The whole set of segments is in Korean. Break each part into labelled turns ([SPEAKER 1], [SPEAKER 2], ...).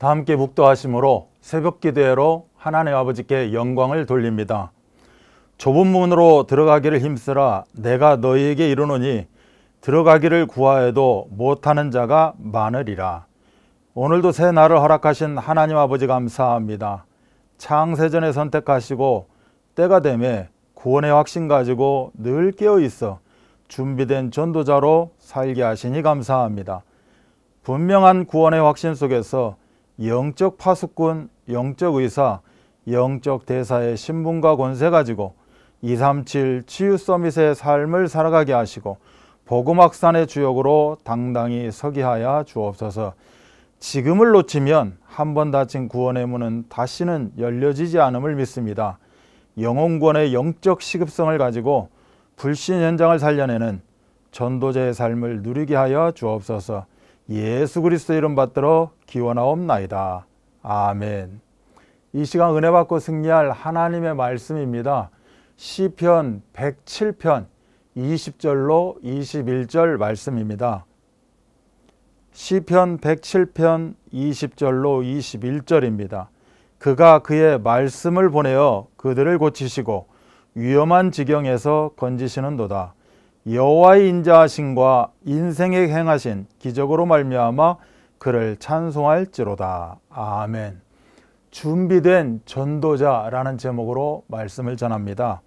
[SPEAKER 1] 다 함께 묵도하심으로 새벽 기도회로 하나님 아버지께 영광을 돌립니다. 좁은 문으로 들어가기를 힘쓰라 내가 너희에게 이르노니 들어가기를 구하여도 못하는 자가 많으리라. 오늘도 새 날을 허락하신 하나님 아버지 감사합니다. 창세전에 선택하시고 때가 되매 구원의 확신 가지고 늘 깨어 있어 준비된 전도자로 살게 하시니 감사합니다. 분명한 구원의 확신 속에서 영적 파수꾼, 영적 의사, 영적 대사의 신분과 권세 가지고 237 치유 서밋의 삶을 살아가게 하시고 보음 확산의 주역으로 당당히 서기 하여 주옵소서. 지금을 놓치면 한 번 닫힌 구원의 문은 다시는 열려지지 않음을 믿습니다. 영혼권의 영적 시급성을 가지고 불신 현장을 살려내는 전도자의 삶을 누리게 하여 주옵소서. 예수 그리스도 이름 받들어 기원하옵나이다. 아멘. 이 시간 은혜 받고 승리할 하나님의 말씀입니다. 시편 107편 20절로 21절 말씀입니다. 시편 107편 20절로 21절입니다. 그가 그의 말씀을 보내어 그들을 고치시고 위험한 지경에서 건지시는도다. 여호와의 인자하신과 인생에 행하신 기적으로 말미암아 그를 찬송할지로다. 아멘. 준비된 전도자라는 제목으로 말씀을 전합니다.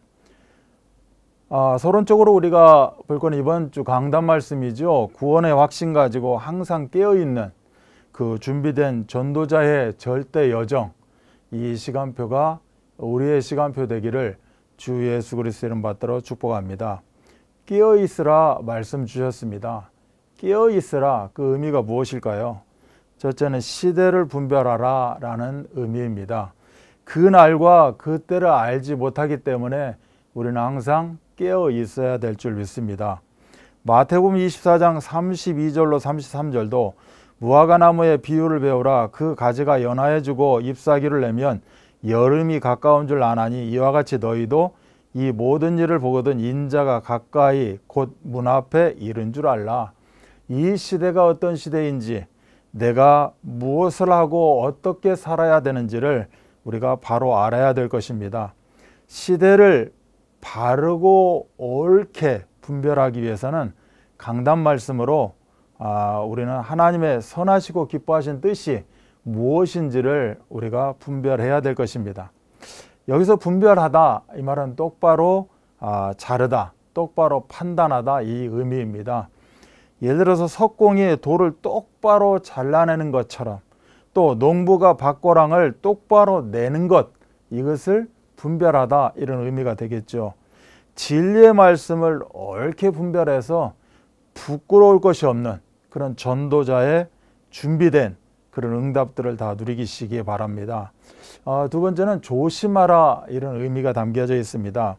[SPEAKER 1] 아, 서론적으로 우리가 볼 거는 이번 주 강단 말씀이죠. 구원의 확신 가지고 항상 깨어있는 그 준비된 전도자의 절대 여정, 이 시간표가 우리의 시간표 되기를 주 예수 그리스도 이름 받들어 축복합니다. 깨어있으라 말씀 주셨습니다. 깨어 있으라 그 의미가 무엇일까요? 첫째는 시대를 분별하라 라는 의미입니다. 그 날과 그 때를 알지 못하기 때문에 우리는 항상 깨어 있어야 될 줄 믿습니다. 마태복음 24장 32절로 33절도 무화과나무의 비유를 배우라 그 가지가 연하해지고 잎사귀를 내면 여름이 가까운 줄 아나니 이와 같이 너희도 이 모든 일을 보거든 인자가 가까이 곧 문 앞에 이른 줄 알라. 이 시대가 어떤 시대인지 내가 무엇을 하고 어떻게 살아야 되는지를 우리가 바로 알아야 될 것입니다. 시대를 바르고 옳게 분별하기 위해서는 강단 말씀으로 아, 우리는 하나님의 선하시고 기뻐하신 뜻이 무엇인지를 우리가 분별해야 될 것입니다. 여기서 분별하다 이 말은 똑바로 아, 자르다, 똑바로 판단하다 이 의미입니다. 예를 들어서 석공이 돌을 똑바로 잘라내는 것처럼 또 농부가 밭고랑을 똑바로 내는 것 이것을 분별하다 이런 의미가 되겠죠. 진리의 말씀을 옳게 분별해서 부끄러울 것이 없는 그런 전도자의 준비된 그런 응답들을 다 누리시기 바랍니다. 어, 두 번째는 조심하라 이런 의미가 담겨져 있습니다.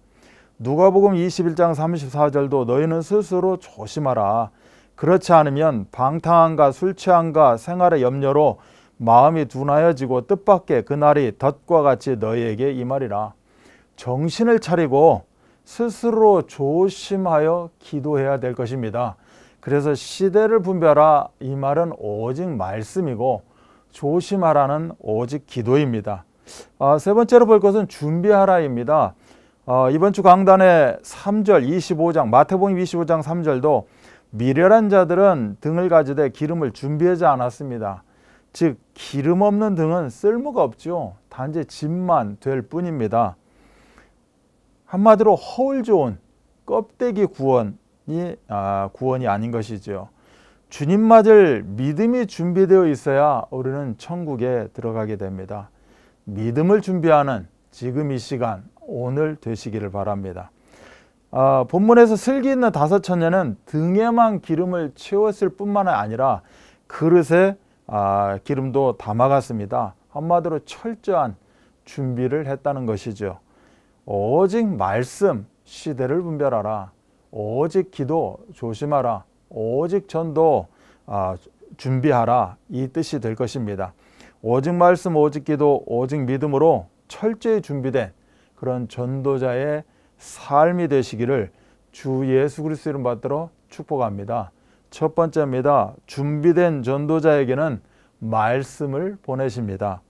[SPEAKER 1] 누가복음 21장 34절도 너희는 스스로 조심하라. 그렇지 않으면 방탕함과 술 취함과 생활의 염려로 마음이 둔하여지고 뜻밖의 그날이 덫과 같이 너희에게 임하리라. 정신을 차리고 스스로 조심하여 기도해야 될 것입니다. 그래서 시대를 분별하 이 말은 오직 말씀이고 조심하라는 오직 기도입니다. 아, 세 번째로 볼 것은 준비하라입니다. 어, 이번 주 강단의 3절 25장 마태복음 25장 3절도 미련한 자들은 등을 가지되 기름을 준비하지 않았습니다. 즉 기름 없는 등은 쓸모가 없지요. 단지 짐만 될 뿐입니다. 한마디로 허울 좋은 껍데기 구원이 아, 구원이 아닌 것이지요. 주님 맞을 믿음이 준비되어 있어야 우리는 천국에 들어가게 됩니다. 믿음을 준비하는 지금 이 시간 오늘 되시기를 바랍니다. 어, 본문에서 슬기 있는 다섯 처녀는 등에만 기름을 채웠을 뿐만 아니라 그릇에 아, 기름도 담아갔습니다. 한마디로 철저한 준비를 했다는 것이죠. 오직 말씀 시대를 분별하라. 오직 기도 조심하라. 오직 전도 아, 준비하라 이 뜻이 될 것입니다. 오직 말씀 오직 기도 오직 믿음으로 철저히 준비된 그런 전도자의 삶이 되시기를 주 예수 그리스도로 이 받들어 축복합니다. 첫 번째입니다. 준비된 전도자에게는 말씀을 보내십니다.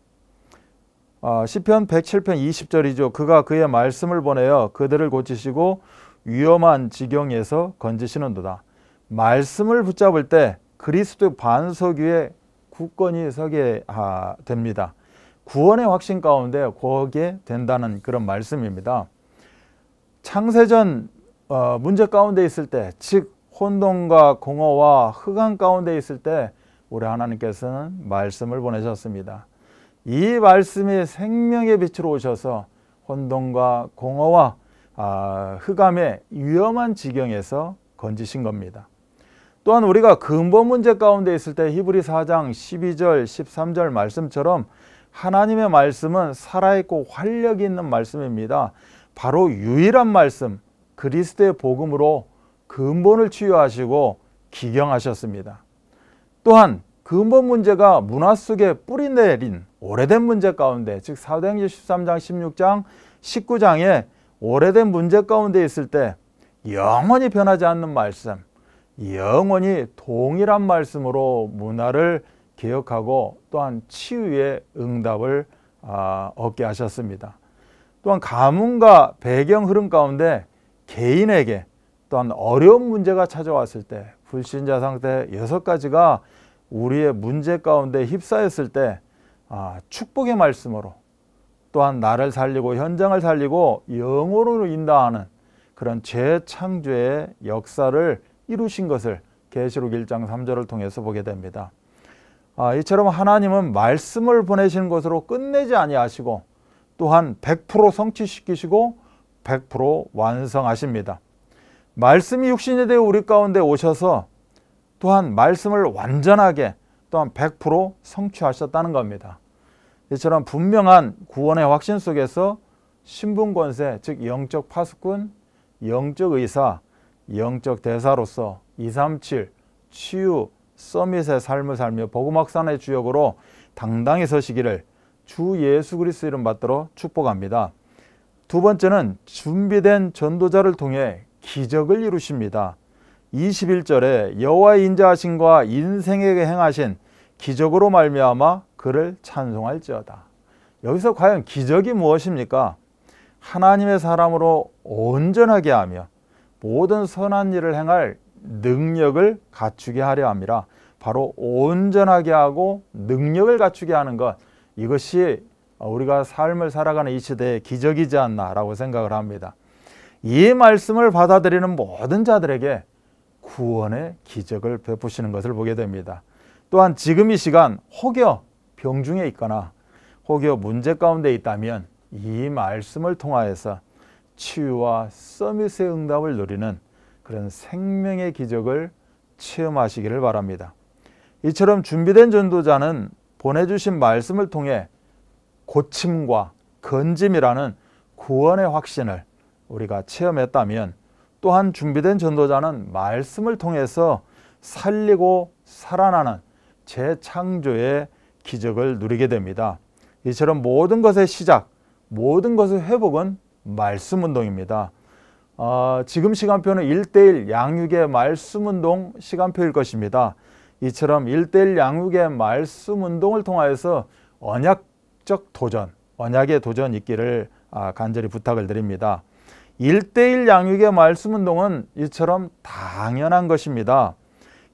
[SPEAKER 1] 아, 시편 107편 20절이죠. 그가 그의 말씀을 보내어 그들을 고치시고 위험한 지경에서 건지시는도다. 말씀을 붙잡을 때 그리스도 반석 위에 굳건히 서게 아, 됩니다. 구원의 확신 가운데 거기에 된다는 그런 말씀입니다. 창세전 어, 문제 가운데 있을 때, 즉 혼돈과 공허와 흑암 가운데 있을 때 우리 하나님께서는 말씀을 보내셨습니다. 이 말씀이 생명의 빛으로 오셔서 혼돈과 공허와 아, 흑암의 위험한 지경에서 건지신 겁니다. 또한 우리가 근본 문제 가운데 있을 때 히브리 4장 12절 13절 말씀처럼 하나님의 말씀은 살아있고 활력이 있는 말씀입니다. 바로 유일한 말씀 그리스도의 복음으로 근본을 치유하시고 기경하셨습니다. 또한 근본 문제가 문화 속에 뿌리내린 오래된 문제 가운데 즉 사도행전 13장 16장 19장에 오래된 문제 가운데 있을 때 영원히 변하지 않는 말씀 영원히 동일한 말씀으로 문화를 개혁하고 또한 치유의 응답을 아, 얻게 하셨습니다. 또한 가문과 배경 흐름 가운데 개인에게 또한 어려운 문제가 찾아왔을 때 불신자 상태 여섯 가지가 우리의 문제 가운데 휩싸였을 때 아, 축복의 말씀으로 또한 나를 살리고 현장을 살리고 영혼으로 인도하는 그런 재창조의 역사를 이루신 것을 계시록 1장 3절을 통해서 보게 됩니다. 아, 이처럼 하나님은 말씀을 보내시는 것으로 끝내지 아니하시고 또한 100% 성취시키시고 100% 완성하십니다. 말씀이 육신이 되어 우리 가운데 오셔서 또한 말씀을 완전하게 또한 100% 성취하셨다는 겁니다. 이처럼 분명한 구원의 확신 속에서 신분권세, 즉 영적 파수꾼, 영적 의사, 영적 대사로서 237, 치유, 서밋의 삶을 살며 복음 확산의 주역으로 당당히 서시기를 주 예수 그리스도 이름 받들어 축복합니다. 두 번째는 준비된 전도자를 통해 기적을 이루십니다. 21절에 여호와 인자하신과 인생에게 행하신 기적으로 말미암아 그를 찬송할지어다. 여기서 과연 기적이 무엇입니까? 하나님의 사람으로 온전하게 하며 모든 선한 일을 행할 능력을 갖추게 하려 함이라 바로 온전하게 하고 능력을 갖추게 하는 것 이것이 우리가 삶을 살아가는 이 시대의 기적이지 않나라고 생각을 합니다. 이 말씀을 받아들이는 모든 자들에게 구원의 기적을 베푸시는 것을 보게 됩니다. 또한 지금 이 시간 혹여 병중에 있거나 혹여 문제 가운데 있다면 이 말씀을 통하여서 치유와 서밋의 응답을 누리는 그런 생명의 기적을 체험하시기를 바랍니다. 이처럼 준비된 전도자는 보내주신 말씀을 통해 고침과 건짐이라는 구원의 확신을 우리가 체험했다면 또한 준비된 전도자는 말씀을 통해서 살리고 살아나는 재창조의 기적을 누리게 됩니다. 이처럼 모든 것의 시작, 모든 것의 회복은 말씀 운동입니다. 어, 지금 시간표는 1대1 양육의 말씀 운동 시간표일 것입니다. 이처럼 일대일 양육의 말씀 운동을 통하여서 언약적 도전, 언약의 도전 있기를 아, 간절히 부탁을 드립니다. 일대일 양육의 말씀 운동은 이처럼 당연한 것입니다.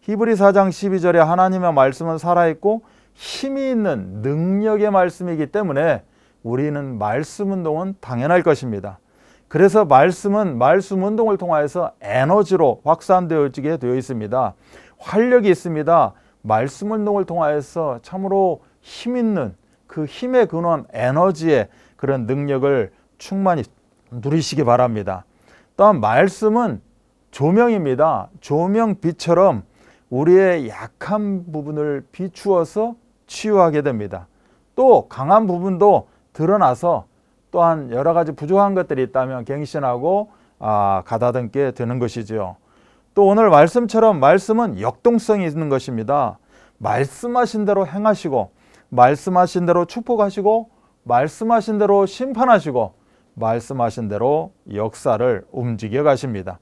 [SPEAKER 1] 히브리 4장 12절에 하나님의 말씀은 살아있고 힘이 있는 능력의 말씀이기 때문에 우리는 말씀 운동은 당연할 것입니다. 그래서 말씀은 말씀 운동을 통하여서 에너지로 확산되어지게 되어 있습니다. 활력이 있습니다. 말씀 운동을 통하서 참으로 힘 있는 그 힘의 근원 에너지의 그런 능력을 충만히 누리시기 바랍니다. 또한 말씀은 조명입니다. 조명빛처럼 우리의 약한 부분을 비추어서 치유하게 됩니다. 또 강한 부분도 드러나서 또한 여러 가지 부족한 것들이 있다면 갱신하고 아, 가다듬게 되는 것이지요. 또 오늘 말씀처럼 말씀은 역동성이 있는 것입니다. 말씀하신 대로 행하시고 말씀하신 대로 축복하시고 말씀하신 대로 심판하시고 말씀하신 대로 역사를 움직여 가십니다.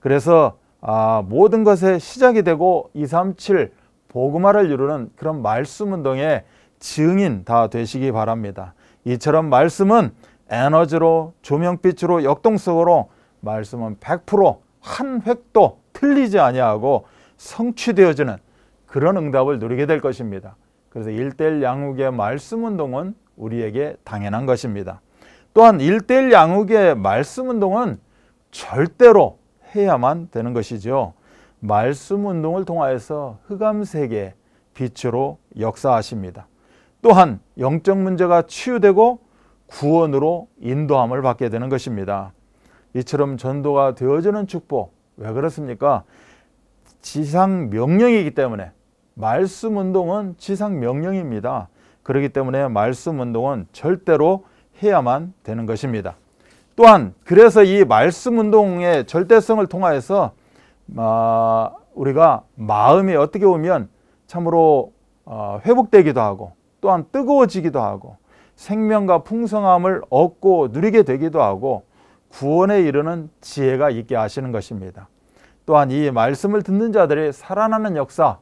[SPEAKER 1] 그래서 아, 모든 것의 시작이 되고 237 복음화를 이루는 그런 말씀 운동의 증인 다 되시기 바랍니다. 이처럼 말씀은 에너지로 조명빛으로 역동성으로 말씀은 100%한 획도 틀리지 아니하고 성취되어지는 그런 응답을 누리게 될 것입니다. 그래서 일대일 양육의 말씀 운동은 우리에게 당연한 것입니다. 또한 일대일 양육의 말씀 운동은 절대로 해야만 되는 것이죠. 말씀 운동을 통하여서 흑암 세계 빛으로 역사하십니다. 또한 영적 문제가 치유되고 구원으로 인도함을 받게 되는 것입니다. 이처럼 전도가 되어지는 축복, 왜 그렇습니까? 지상 명령이기 때문에 말씀 운동은 지상 명령입니다. 그렇기 때문에 말씀 운동은 절대로 해야만 되는 것입니다. 또한 그래서 이 말씀 운동의 절대성을 통하여서 아, 우리가 마음이 어떻게 보면 참으로 어, 회복되기도 하고 또한 뜨거워지기도 하고 생명과 풍성함을 얻고 누리게 되기도 하고 구원에 이르는 지혜가 있게 하시는 것입니다. 또한 이 말씀을 듣는 자들의 살아나는 역사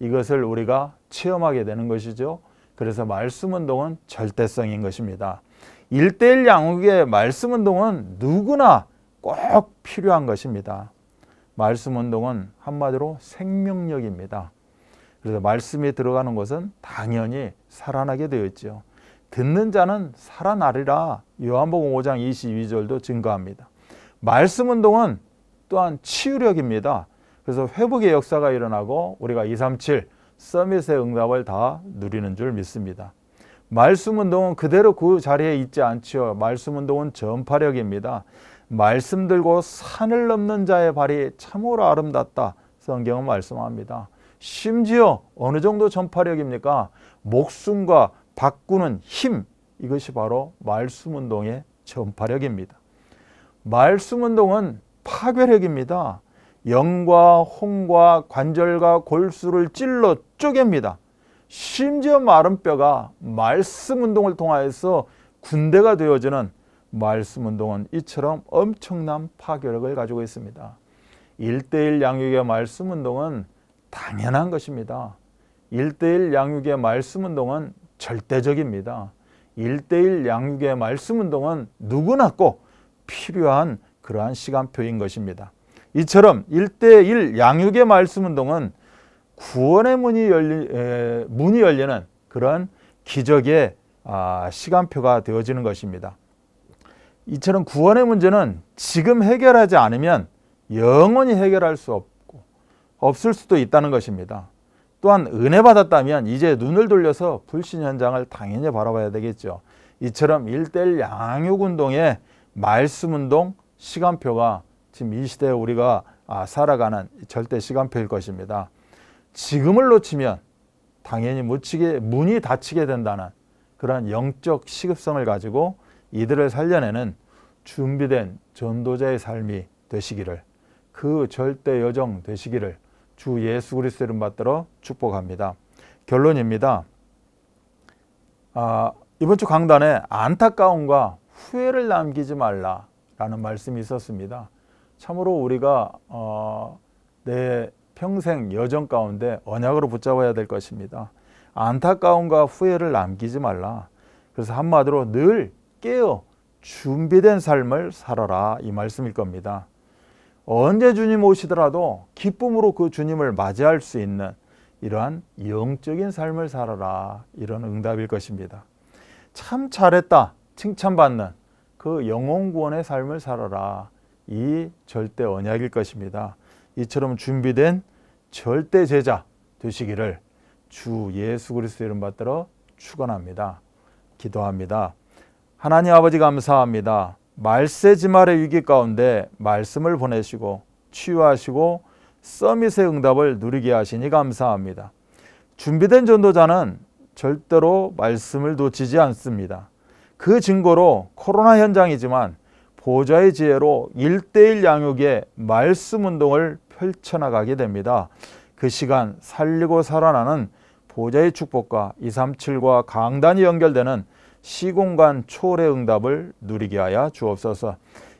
[SPEAKER 1] 이것을 우리가 체험하게 되는 것이죠. 그래서 말씀 운동은 절대성인 것입니다. 1대1 양육의 말씀 운동은 누구나 꼭 필요한 것입니다. 말씀 운동은 한마디로 생명력입니다. 그래서 말씀이 들어가는 것은 당연히 살아나게 되었지요. 듣는 자는 살아나리라 요한복음 5장 22절도 증거합니다. 말씀 운동은 또한 치유력입니다. 그래서 회복의 역사가 일어나고 우리가 237 서밋의 응답을 다 누리는 줄 믿습니다. 말씀 운동은 그대로 그 자리에 있지 않지요. 말씀 운동은 전파력입니다. 말씀 들고 산을 넘는 자의 발이 참으로 아름답다. 성경은 말씀합니다. 심지어 어느 정도 전파력입니까? 목숨과 바꾸는 힘 이것이 바로 말씀운동의 전파력입니다. 말씀운동은 파괴력입니다. 영과 홍과 관절과 골수를 찔러 쪼갭니다. 심지어 마른 뼈가 말씀운동을 통하여서 군대가 되어지는 말씀운동은 이처럼 엄청난 파괴력을 가지고 있습니다. 1대1 양육의 말씀운동은 당연한 것입니다. 1대1 양육의 말씀 운동은 절대적입니다. 1대1 양육의 말씀 운동은 누구나 꼭 필요한 그러한 시간표인 것입니다. 이처럼 1대1 양육의 말씀 운동은 구원의 문이, 열리, 에, 문이 열리는 그런 기적의 아, 시간표가 되어지는 것입니다. 이처럼 구원의 문제는 지금 해결하지 않으면 영원히 해결할 수 없다. 없을 수도 있다는 것입니다. 또한 은혜 받았다면 이제 눈을 돌려서 불신 현장을 당연히 바라봐야 되겠죠. 이처럼 일대일 양육운동의 말씀운동 시간표가 지금 이 시대에 우리가 아, 살아가는 절대 시간표일 것입니다. 지금을 놓치면 당연히 묻히게, 문이 닫히게 된다는 그러한 영적 시급성을 가지고 이들을 살려내는 준비된 전도자의 삶이 되시기를 그 절대 여정 되시기를 주 예수 그리스도를 받들어 축복합니다. 결론입니다. 아, 이번 주 강단에 안타까움과 후회를 남기지 말라라는 말씀이 있었습니다. 참으로 우리가 어, 내 평생 여정 가운데 언약으로 붙잡아야 될 것입니다. 안타까움과 후회를 남기지 말라. 그래서 한마디로 늘 깨어 준비된 삶을 살아라 이 말씀일 겁니다. 언제 주님 오시더라도 기쁨으로 그 주님을 맞이할 수 있는 이러한 영적인 삶을 살아라 이런 응답일 것입니다. 참 잘했다 칭찬받는 그 영혼 구원의 삶을 살아라 이 절대 언약일 것입니다. 이처럼 준비된 절대 제자 되시기를 주 예수 그리스도 이름 받들어 축원합니다. 기도합니다. 하나님 아버지 감사합니다. 말세지말의 위기 가운데 말씀을 보내시고 치유하시고 서밋의 응답을 누리게 하시니 감사합니다. 준비된 전도자는 절대로 말씀을 놓치지 않습니다. 그 증거로 코로나 현장이지만 보좌의 지혜로 일대일 양육의 말씀 운동을 펼쳐나가게 됩니다. 그 시간 살리고 살아나는 보좌의 축복과 237과 강단이 연결되는 시공간 초월의 응답을 누리게 하여 주옵소서.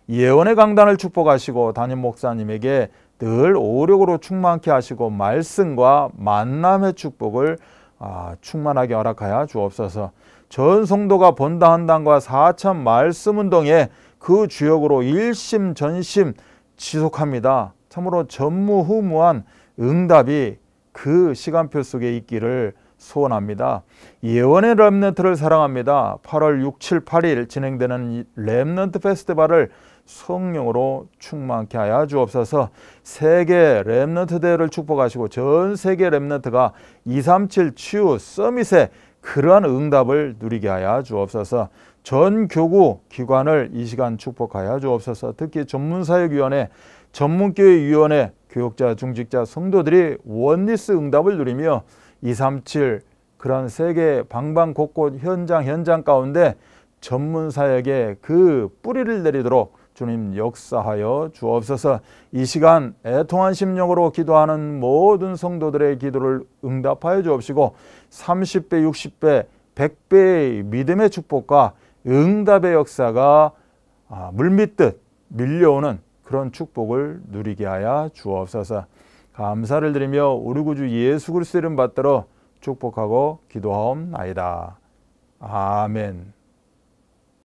[SPEAKER 1] 예언의 강단을 축복하시고 담임 목사님에게 늘 오력으로 충만케 하시고 말씀과 만남의 축복을 아, 충만하게 허락하여 주옵소서. 전 성도가 본다 한당과 사참 말씀 운동에 그 주역으로 일심 전심 지속합니다. 참으로 전무후무한 응답이 그 시간표 속에 있기를 소원합니다. 예원의 랩넌트를 사랑합니다. 8월 6, 7, 8일 진행되는 랩넌트 페스티벌을 성령으로 충만케 하여 주옵소서 세계 랩넌트 대회를 축복하시고 전 세계 랩넌트가 237 치유 서밋에 그러한 응답을 누리게 하여 주옵소서 전 교구 기관을 이 시간 축복하여 주옵소서 특히 전문사역위원회 전문교회위원회 교육자 중직자 성도들이 원리스 응답을 누리며 237 그런 세계 방방 곳곳 현장 현장 가운데 전문 사에게그 뿌리를 내리도록 주님 역사하여 주옵소서 이 시간 애통한 심령으로 기도하는 모든 성도들의 기도를 응답하여 주옵시고 30배, 60배, 100배의 믿음의 축복과 응답의 역사가 아, 물밑듯 밀려오는 그런 축복을 누리게 하여 주옵소서. 감사를 드리며 우리 구주 예수 그리스도 이름 받들어 축복하고 기도하옵나이다. 아멘.